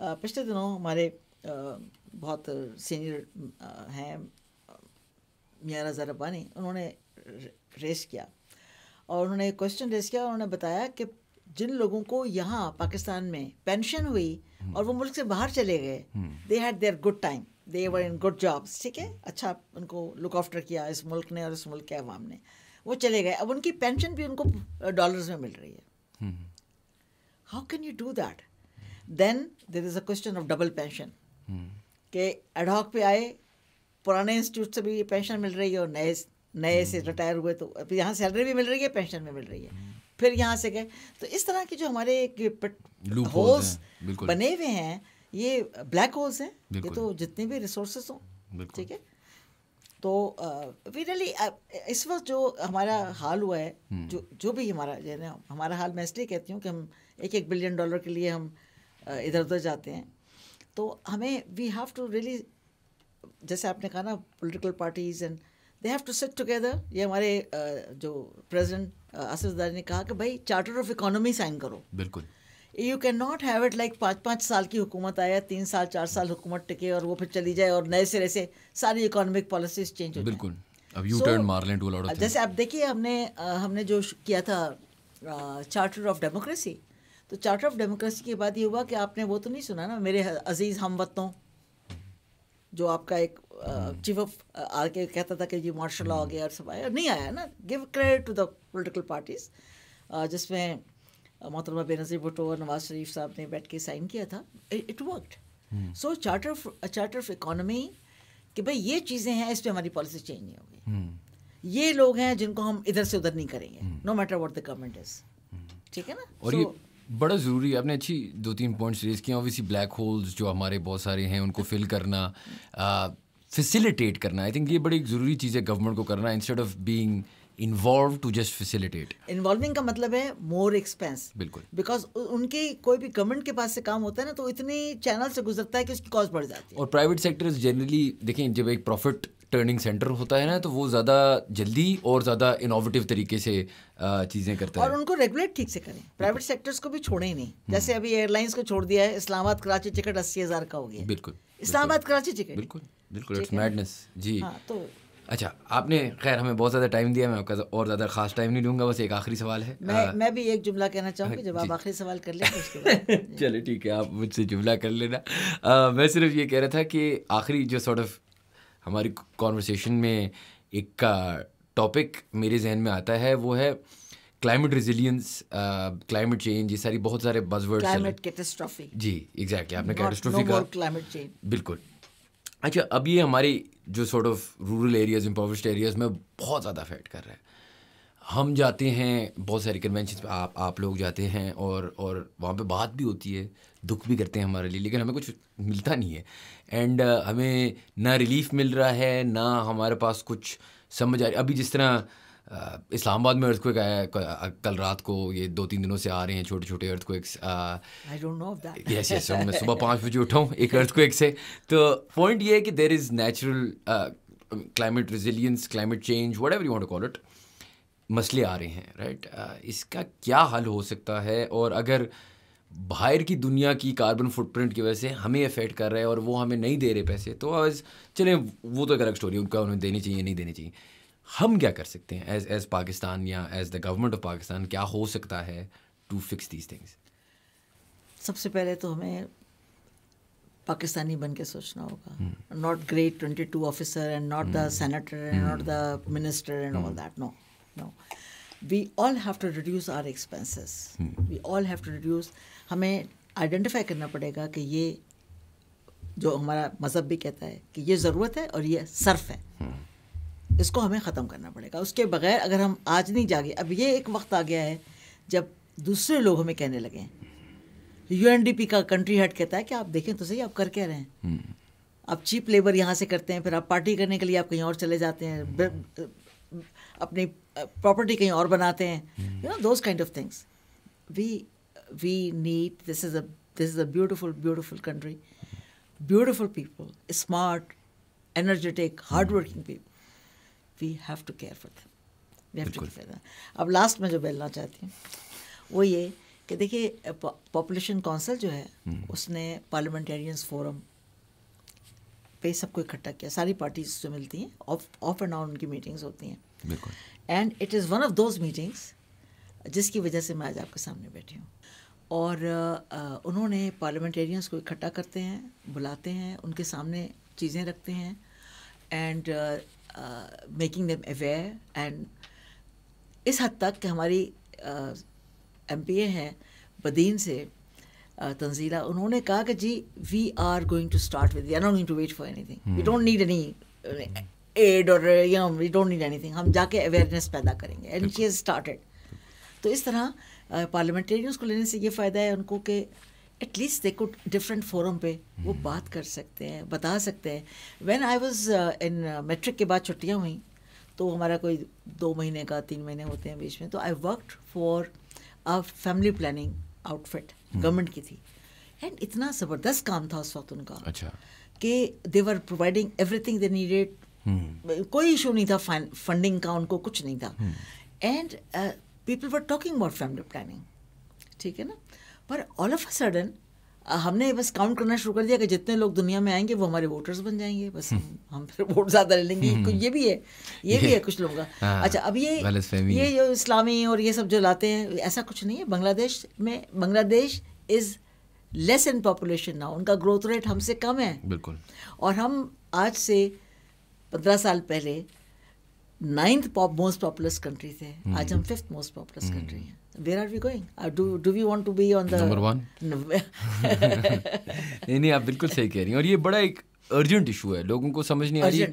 पिछले दिनों हमारे बहुत सीनियर हैं मियाँ रजा रब्बानी उन्होंने रेस किया और उन्होंने क्वेश्चन रेस किया उन्होंने बताया कि जिन लोगों को यहाँ पाकिस्तान में पेंशन हुई हम्म। और वो मुल्क से बाहर चले गए they had their good time they were in good jobs ठीक है अच्छा उनको लुक आफ्टर किया इस मुल्क ने और इस मुल्क के अवाम ने वो चले गए अब उनकी पेंशन भी उनको डॉलर्स में मिल रही है how can you do that then there is a question of double pension के एडॉक पे आए पुराने इंस्टीट्यूट से भी पेंशन मिल रही है और नए नए से रिटायर हम्म। हुए तो यहाँ सैलरी भी मिल रही है पेंशन भी मिल रही है फिर यहाँ से गए तो इस तरह के जो हमारे होल्स बने हुए हैं ये ब्लैक होल्स हैं ये तो जितने भी रिसोर्सेस हों ठीक है तो रियली uh, इस वक्त जो हमारा हाल हुआ है हम्म। जो जो भी हमारा जैसे हमारा हाल मैं इसलिए कहती हूँ कि हम एक एक बिलियन डॉलर के लिए हम इधर उधर जाते हैं तो हमें वी हैव टू रियली जैसे आपने कहा ना political parties and they have to sit together ये हमारे uh, जो प्रेसिडेंट आसिफ ने कहा कि भाई चार्टर ऑफ इकोनॉमी साइन करो बिल्कुल you cannot have it like पाँच पाँच साल की हुकूमत आया तीन साल चार साल हुकूमत टिके और वो फिर चली जाए और नए सिरे से सारी इकोनॉमिक पॉलिसीज चेंज हो बिल्कुल अब यू टर्न मार लें जैसे आप देखिए हमने हमने जो किया था चार्टर ऑफ डेमोक्रेसी तो चार्टर ऑफ डेमोक्रेसी के बाद ये हुआ कि आपने वो तो नहीं सुना ना मेरे अजीज़ हम वतों जो आपका एक चीफ ऑफ आके कहता था कि जी मार्शल लॉ आ गया और सब आया नहीं आया ना give credit to the political parties जिसमें मोहतरमा बेनजी भुटो और नवाज शरीफ साहब ने बैठ के साइन किया था it worked so charter charter of economy कि भाई ये चीज़ें हैं इस पर हमारी पॉलिसी चेंज नहीं होगी hmm. ये लोग हैं जिनको हम इधर से उधर नहीं करेंगे no matter what the government is ठीक है ना और so, ये बड़ा ज़रूरी है आपने अच्छी दो तीन पॉइंट्स रेज किए ऑब्वियसली ब्लैक होल्स जो हमारे बहुत सारे हैं उनको फिल करना फैसिलिटेट uh, करना आई थिंक ये बड़ी ज़रूरी चीज़ है गवर्नमेंट को करना instead of being involve to just facilitate involving का मतलब है मोर एक्सपेंस बिल्कुल बिकॉज उनके कोई भी गवर्नमेंट के पास से काम होता है ना तो इतने चैनल से गुजरता है कि उसकी कॉस्ट बढ़ जाती है और प्राइवेट सेक्टर जनरली देखें जब एक प्रॉफिट टर्निंग सेंटर होता है ना तो वो ज़्यादा जल्दी और ज़्यादा इनोवेटिव तरीके से चीज़ें करता है और उनको रेगुलेट ठीक से करें प्राइवेट सेक्टर्स को भी छोड़े ही नहीं हम्म. जैसे अभी एयरलाइंस को छोड़ दिया है इस्लामाबाद कराची टिकट अस्सी हज़ार का हो गया बिल्कुल इस्लामाबाद कराची टिकट बिल्कुल बिल्कुल इट्स मैडनेस जी हाँ, तो अच्छा आपने खैर हमें बहुत ज़्यादा टाइम दिया मैं आपका और ज़्यादा खास टाइम नहीं लूंगा बस एक आखिरी सवाल है मैं आ, मैं भी एक जुमला कहना चाहूंगी जब आप आखिरी सवाल कर ले [LAUGHS] चलिए ठीक है आप मुझसे जुमला कर लेना आ, मैं सिर्फ ये कह रहा था कि आखिरी जो सॉर्ट ऑफ हमारी कॉन्वर्सेशन में एक का टॉपिक मेरे जहन में आता है वो है क्लाइमेट रिजिलियंस क्लाइमेट चेंज ये सारी बहुत सारे बजवर्ड्स क्लाइमेट जी एग्जैक्टली आपने कैटेस्ट्रॉफी का क्लाइमेट चेंज बिल्कुल अच्छा अब ये हमारी जो sort of rural areas impoverished areas में बहुत ज़्यादा अफेक्ट कर रहा है हम जाते हैं बहुत सारे कन्वेंशन पे आप आप लोग जाते हैं और और वहाँ पे बात भी होती है दुख भी करते हैं हमारे लिए लेकिन हमें कुछ मिलता नहीं है एंड हमें ना रिलीफ मिल रहा है ना हमारे पास कुछ समझ आ रही अभी जिस तरह इस्लामाबाद में अर्थक्वेक आया है कल रात को ये दो तीन दिनों से आ रहे हैं छोटे छोटे अर्थक्वेक्स यस यस मैं सुबह पाँच बजे उठा हूँ एक अर्थक्वेक [LAUGHS] से तो पॉइंट ये है कि there is natural climate resilience climate change whatever you want call it मसले आ रहे हैं राइट right? इसका क्या हल हो सकता है और अगर बाहर की दुनिया की कार्बन फुटप्रिंट की वजह से हमें अफेक्ट कर रहा है और वो हमें नहीं दे रहे पैसे तो आज चलें वो तो एक अलग स्टोरी उनका उन्हें देनी चाहिए नहीं देनी चाहिए हम क्या कर सकते हैं एज एज पाकिस्तान या as the government of Pakistan क्या हो सकता है टू फिक्स दीज थिंग्स सबसे पहले तो हमें पाकिस्तानी बन के सोचना होगा not grade twenty two officer and not the senator and not the minister and all that no no we all have to reduce our expenses we all have to reduce हमें identify करना पड़ेगा कि ये जो हमारा मज़हब भी कहता है कि ये ज़रूरत है और ये सर्फ है हम्म। इसको हमें ख़त्म करना पड़ेगा उसके बगैर अगर हम आज नहीं जागे अब ये एक वक्त आ गया है जब दूसरे लोग हमें कहने लगे हैं यूएनडीपी का कंट्री हेड कहता है कि आप देखें तो सही आप कर क्या रहे हैं हम्म। आप चीप लेबर यहाँ से करते हैं फिर आप पार्टी करने के लिए आप कहीं और चले जाते हैं अपनी प्रॉपर्टी कहीं और बनाते हैं you know those kind of things we we need this is a this is a beautiful beautiful country beautiful people smart energetic hard working people we have to care for them we have to care for अब last में जो बोलना चाहती हूँ वो ये कि देखिए पॉपुलेशन काउंसिल जो है हम्म। उसने पार्लियामेंटेरियंस फोरम पे सबको इकट्ठा किया सारी पार्टीज जो मिलती हैं ऑफ एंड ऑन उनकी मीटिंग्स होती हैं and it is one of those meetings जिसकी वजह से मैं आज आपके सामने बैठी हूँ और उन्होंने पार्लियामेंटेरियंस को इकट्ठा करते हैं बुलाते हैं उनके सामने चीज़ें रखते हैं and making them aware and इस हद तक कि हमारी एम पी ए हैं बदीन से uh, तंजीला उन्होंने कहा कि जी we are going to start with are not to wait for thing we don't need any aid और you know we don't need thing हम जाके अवेयरनेस पैदा करेंगे एंड शी हैज़ स्टार्टेड तो इस तरह पार्लियामेंटेरियंस uh, को लेने से ये फ़ायदा है उनको कि at least they could different forum पे वो बात कर सकते हैं बता सकते हैं when I was in matric के बाद छुट्टियाँ हुई तो हमारा कोई दो महीने का तीन महीने होते हैं बीच में तो I worked for a family planning outfit government की थी एंड इतना ज़बरदस्त काम था उस वक्त उनका अच्छा कि they were providing everything they needed कोई इशू नहीं था फंडिंग का उनको कुछ नहीं था and people were talking about family planning ठीक है ना पर ऑल ऑफ अ सडन हमने बस काउंट करना शुरू कर दिया कि जितने लोग दुनिया में आएंगे वो हमारे वोटर्स बन जाएंगे बस हम्म। हम फिर वोट ज़्यादा ले लेंगे हम्म। ये भी है ये, भी है कुछ लोगों का हाँ, अच्छा अब ये ये जो इस्लामी और ये सब जो लाते हैं ऐसा कुछ नहीं है बांग्लादेश में Bangladesh is less in population ना उनका ग्रोथ रेट हमसे कम है बिल्कुल और हम आज से पंद्रह साल पहले नाइन्थ मोस्ट पॉपुलस कंट्री थे आज हम फिफ्थ मोस्ट पॉपुलस कंट्री हैं where are we going? Uh, do do we want to be on the number one? [LAUGHS] नहीं नहीं आप बिल्कुल सही कह रही हैं और ये बड़ा एक अर्जेंट इशू है लोगों को समझ नहीं आ रही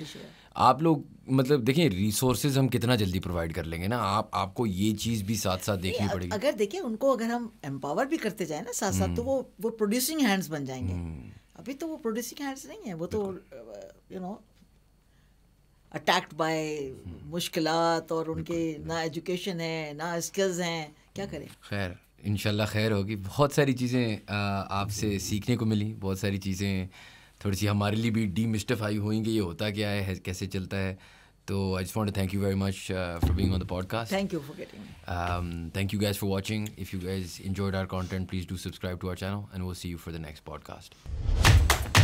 आप लोग मतलब देखिए रिसोर्सेज हम कितना जल्दी प्रोवाइड कर लेंगे ना आप आपको ये चीज़ भी साथ साथ देखनी पड़ेगी अगर देखिए उनको अगर हम एम्पावर भी करते जाए ना साथ साथ तो हम्म। वो वो प्रोड्यूसिंग हैंड्स बन जाएंगे हम्म। अभी तो वो प्रोड्यूसिंग हैंड्स नहीं है वो तो यू नो अटैक्ड बाय मुश्किलात और उनके ना एजुकेशन है ना स्किल्स हैं क्या करें खैर इनशाला खैर होगी बहुत सारी चीज़ें आपसे सीखने को मिली बहुत सारी चीज़ें थोड़ी सी हमारे लिए भी डी मिस्टिफाई हुई कि ये होता क्या है कैसे चलता है तो I just want thank you very much for being on the podcast thank you for getting thank you guys for watching if you guys enjoyed our content please do subscribe to our channel and वो see you for the next podcast